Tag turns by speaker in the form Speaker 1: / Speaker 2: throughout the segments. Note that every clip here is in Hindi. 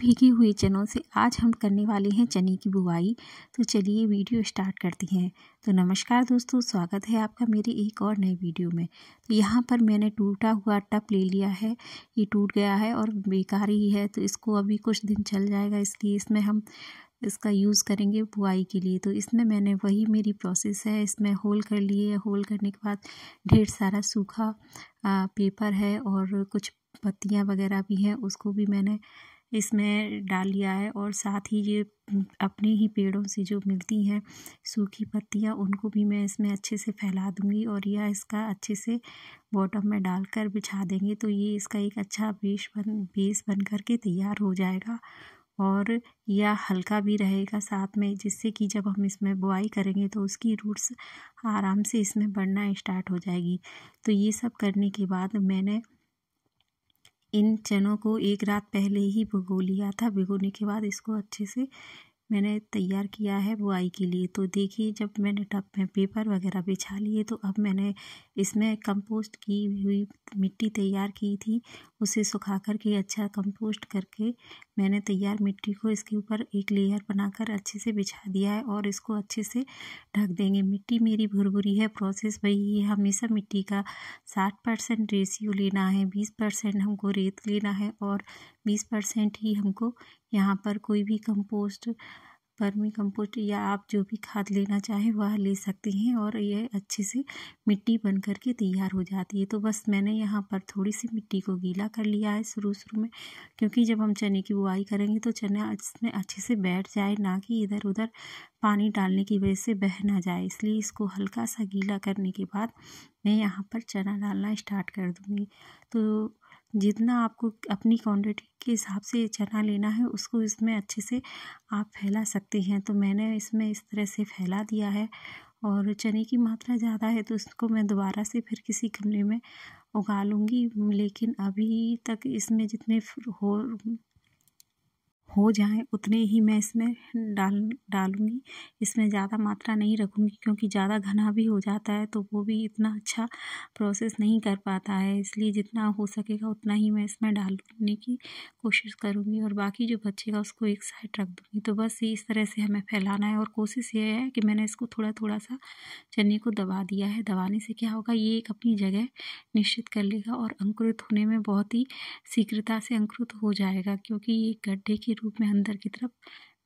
Speaker 1: भीगी हुई चनों से आज हम करने वाले हैं चने की बुआई तो चलिए वीडियो स्टार्ट करती हैं तो नमस्कार दोस्तों स्वागत है आपका मेरे एक और नए वीडियो में तो यहाँ पर मैंने टूटा हुआ टप ले लिया है ये टूट गया है और बेकार ही है तो इसको अभी कुछ दिन चल जाएगा इसलिए इसमें हम इसका यूज़ करेंगे बुआई के लिए तो इसमें मैंने वही मेरी प्रोसेस है इसमें होल कर लिए होल करने के बाद ढेर सारा सूखा पेपर है और कुछ पत्तियाँ वगैरह भी हैं उसको भी मैंने इसमें डाल लिया है और साथ ही ये अपने ही पेड़ों से जो मिलती हैं सूखी पत्तियाँ उनको भी मैं इसमें अच्छे से फैला दूँगी और यह इसका अच्छे से बॉटम में डालकर बिछा देंगे तो ये इसका एक अच्छा बेस बन बेस बन कर के तैयार हो जाएगा और यह हल्का भी रहेगा साथ में जिससे कि जब हम इसमें बुआई करेंगे तो उसकी रूट्स आराम से इसमें बढ़ना स्टार्ट हो जाएगी तो ये सब करने के बाद मैंने इन चनों को एक रात पहले ही भिगो लिया था भिगोने के बाद इसको अच्छे से मैंने तैयार किया है बुआई के लिए तो देखिए जब मैंने टब में पेपर वगैरह बिछा लिए तो अब मैंने इसमें कंपोस्ट की हुई मिट्टी तैयार की थी उसे सुखा कर के अच्छा कंपोस्ट करके मैंने तैयार मिट्टी को इसके ऊपर एक लेयर बनाकर अच्छे से बिछा दिया है और इसको अच्छे से ढक देंगे मिट्टी मेरी भुरभुरी है प्रोसेस वही है हमेशा मिट्टी का साठ परसेंट रेशियो लेना है बीस परसेंट हमको रेत लेना है और बीस परसेंट ही हमको यहाँ पर कोई भी कंपोस्ट वर्मी कम्पोस्ट या आप जो भी खाद लेना चाहें वह ले सकती हैं और यह अच्छे से मिट्टी बन करके के तैयार हो जाती है तो बस मैंने यहाँ पर थोड़ी सी मिट्टी को गीला कर लिया है शुरू शुरू में क्योंकि जब हम चने की बुआई करेंगे तो चना इसमें अच्छे से बैठ जाए ना कि इधर उधर पानी डालने की वजह से बह ना जाए इसलिए इसको हल्का सा गीला करने के बाद मैं यहाँ पर चना डालना स्टार्ट कर दूँगी तो जितना आपको अपनी क्वांटिटी के हिसाब से चना लेना है उसको इसमें अच्छे से आप फैला सकते हैं तो मैंने इसमें इस तरह से फैला दिया है और चने की मात्रा ज़्यादा है तो उसको मैं दोबारा से फिर किसी गमले में उगा लूँगी लेकिन अभी तक इसमें जितने हो हो जाए उतने ही मैं इसमें डाल डालूँगी इसमें ज़्यादा मात्रा नहीं रखूँगी क्योंकि ज़्यादा घना भी हो जाता है तो वो भी इतना अच्छा प्रोसेस नहीं कर पाता है इसलिए जितना हो सकेगा उतना ही मैं इसमें डालने की कोशिश करूँगी और बाकी जो बचेगा उसको एक साइड रख दूँगी तो बस इस तरह से हमें फैलाना है और कोशिश ये है कि मैंने इसको थोड़ा थोड़ा सा चने को दबा दिया है दबाने से क्या होगा ये एक अपनी जगह निश्चित कर लेगा और अंकुरित होने में बहुत ही शीघ्रता से अंकुरित हो जाएगा क्योंकि ये गड्ढे के रूप में अंदर की तरफ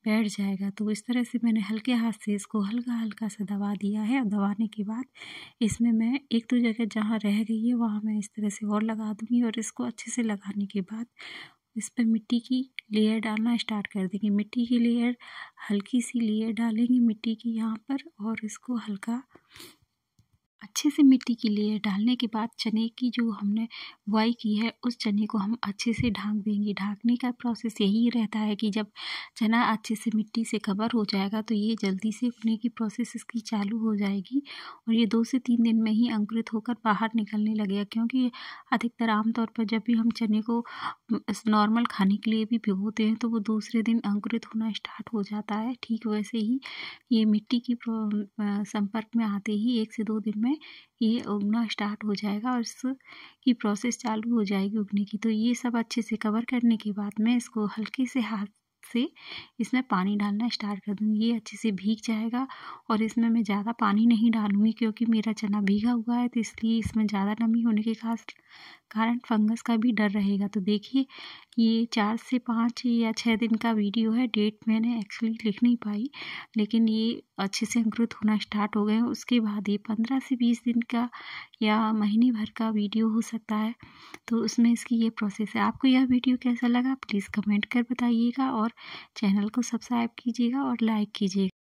Speaker 1: बैठ जाएगा तो इस तरह से मैंने हल्के हाथ से इसको हल्का हल्का सा दबा दिया है और दबाने के बाद इसमें मैं एक दो जगह जहाँ रह गई है वहाँ मैं इस तरह से और लगा दूँगी और इसको अच्छे से लगाने के बाद इस पर मिट्टी की लेयर डालना स्टार्ट कर देंगे मिट्टी की लेयर हल्की सी लेयर डालेंगे मिट्टी की यहाँ पर और इसको हल्का अच्छे से मिट्टी की लेयर डालने के बाद चने की जो हमने बुआई की है उस चने को हम अच्छे से ढाँक देंगे ढाँकने का प्रोसेस यही रहता है कि जब चना अच्छे से मिट्टी से कवर हो जाएगा तो ये जल्दी से उगने की प्रोसेस इसकी चालू हो जाएगी और ये दो से तीन दिन में ही अंकुरित होकर बाहर निकलने लगेगा क्योंकि अधिकतर आमतौर पर जब भी हम चने को नॉर्मल खाने के लिए भी भिगोते हैं तो वो दूसरे दिन अंकुरित होना स्टार्ट हो जाता है ठीक वैसे ही ये मिट्टी की संपर्क में आते ही एक से दो दिन में ये उगना स्टार्ट हो जाएगा और इसकी प्रोसेस चालू हो जाएगी उगने की तो ये सब अच्छे से कवर करने के बाद मैं इसको हल्के से हाथ से इसमें पानी डालना स्टार्ट कर दूँगी ये अच्छे से भीग जाएगा और इसमें मैं ज़्यादा पानी नहीं डालूँगी क्योंकि मेरा चना भीगा हुआ है तो इसलिए इसमें ज़्यादा नमी होने के खास कारण फंगस का भी डर रहेगा तो देखिए ये चार से पाँच या छः दिन का वीडियो है डेट मैंने एक्चुअली लिख नहीं पाई लेकिन ये अच्छे से अंकुरित होना स्टार्ट हो गए हैं उसके बाद ये पंद्रह से बीस दिन का या महीने भर का वीडियो हो सकता है तो उसमें इसकी ये प्रोसेस है आपको यह वीडियो कैसा लगा प्लीज़ कमेंट कर बताइएगा और चैनल को सब्सक्राइब कीजिएगा और लाइक कीजिएगा